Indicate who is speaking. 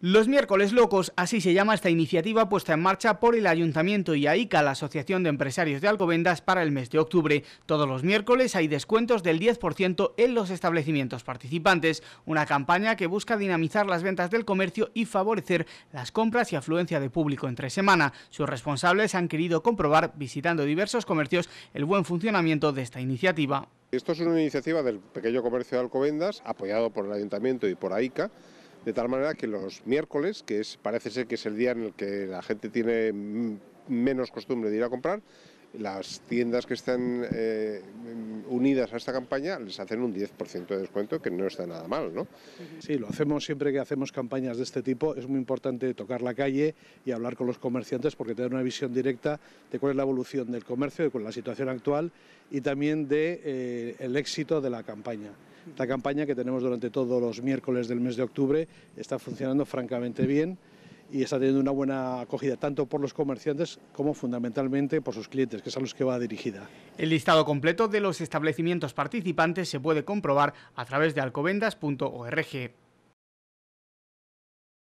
Speaker 1: Los miércoles locos, así se llama esta iniciativa puesta en marcha por el Ayuntamiento y AICA, la Asociación de Empresarios de Alcobendas, para el mes de octubre. Todos los miércoles hay descuentos del 10% en los establecimientos participantes, una campaña que busca dinamizar las ventas del comercio y favorecer las compras y afluencia de público entre semana. Sus responsables han querido comprobar, visitando diversos comercios, el buen funcionamiento de esta iniciativa.
Speaker 2: Esto es una iniciativa del pequeño comercio de Alcobendas, apoyado por el Ayuntamiento y por AICA, de tal manera que los miércoles, que es, parece ser que es el día en el que la gente tiene menos costumbre de ir a comprar, las tiendas que están eh, unidas a esta campaña les hacen un 10% de descuento, que no está nada mal,
Speaker 3: ¿no? Sí, lo hacemos siempre que hacemos campañas de este tipo. Es muy importante tocar la calle y hablar con los comerciantes porque te una visión directa de cuál es la evolución del comercio, de cuál es la situación actual y también de eh, el éxito de la campaña. Esta campaña que tenemos durante todos los miércoles del mes de octubre está funcionando francamente bien y está teniendo una buena acogida tanto por los comerciantes como fundamentalmente por sus clientes, que es a los que va dirigida.
Speaker 1: El listado completo de los establecimientos participantes se puede comprobar a través de alcobendas.org.